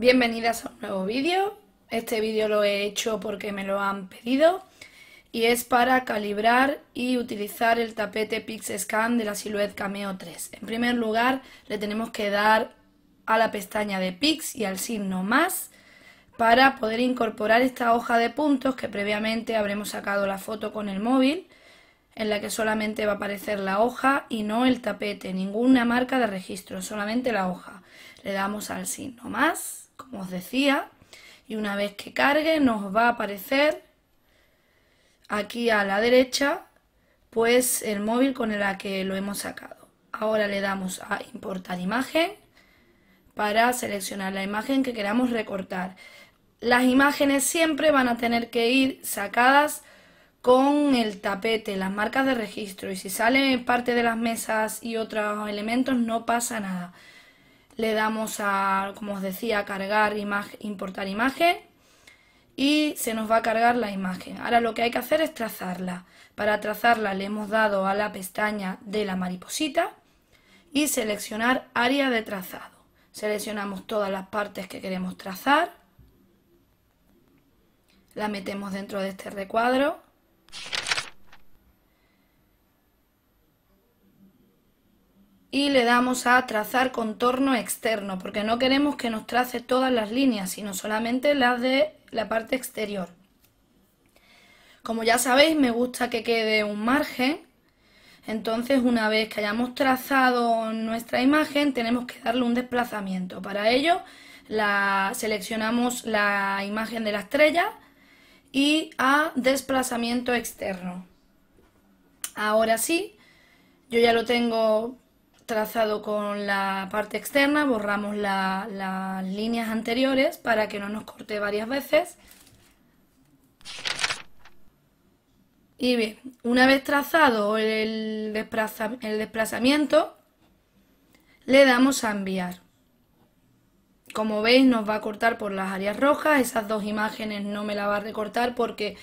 Bienvenidas a un nuevo vídeo. Este vídeo lo he hecho porque me lo han pedido y es para calibrar y utilizar el tapete PixScan de la Silhouette Cameo 3. En primer lugar le tenemos que dar a la pestaña de Pix y al signo más para poder incorporar esta hoja de puntos que previamente habremos sacado la foto con el móvil en la que solamente va a aparecer la hoja y no el tapete, ninguna marca de registro, solamente la hoja. Le damos al signo más como os decía. Y una vez que cargue nos va a aparecer aquí a la derecha pues el móvil con el que lo hemos sacado. Ahora le damos a importar imagen para seleccionar la imagen que queramos recortar. Las imágenes siempre van a tener que ir sacadas con el tapete, las marcas de registro y si sale parte de las mesas y otros elementos no pasa nada le damos a, como os decía, cargar, imagen, importar imagen y se nos va a cargar la imagen. Ahora lo que hay que hacer es trazarla. Para trazarla le hemos dado a la pestaña de la mariposita y seleccionar área de trazado. Seleccionamos todas las partes que queremos trazar. La metemos dentro de este recuadro. y le damos a trazar contorno externo porque no queremos que nos trace todas las líneas sino solamente las de la parte exterior como ya sabéis me gusta que quede un margen entonces una vez que hayamos trazado nuestra imagen tenemos que darle un desplazamiento para ello la, seleccionamos la imagen de la estrella y a desplazamiento externo ahora sí yo ya lo tengo trazado con la parte externa, borramos las líneas anteriores para que no nos corte varias veces. Y bien, una vez trazado el, el desplazamiento, le damos a enviar. Como veis nos va a cortar por las áreas rojas, esas dos imágenes no me las va a recortar porque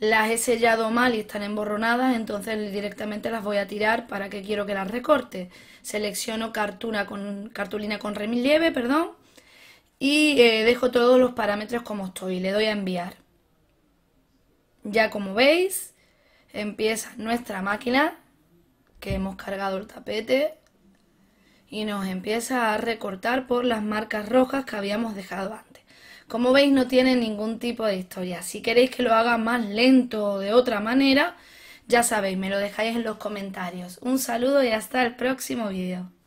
las he sellado mal y están emborronadas, entonces directamente las voy a tirar para que quiero que las recorte. Selecciono con, cartulina con remilieve perdón, y eh, dejo todos los parámetros como estoy. Le doy a enviar. Ya como veis, empieza nuestra máquina, que hemos cargado el tapete, y nos empieza a recortar por las marcas rojas que habíamos dejado antes. Como veis no tiene ningún tipo de historia. Si queréis que lo haga más lento o de otra manera, ya sabéis, me lo dejáis en los comentarios. Un saludo y hasta el próximo vídeo.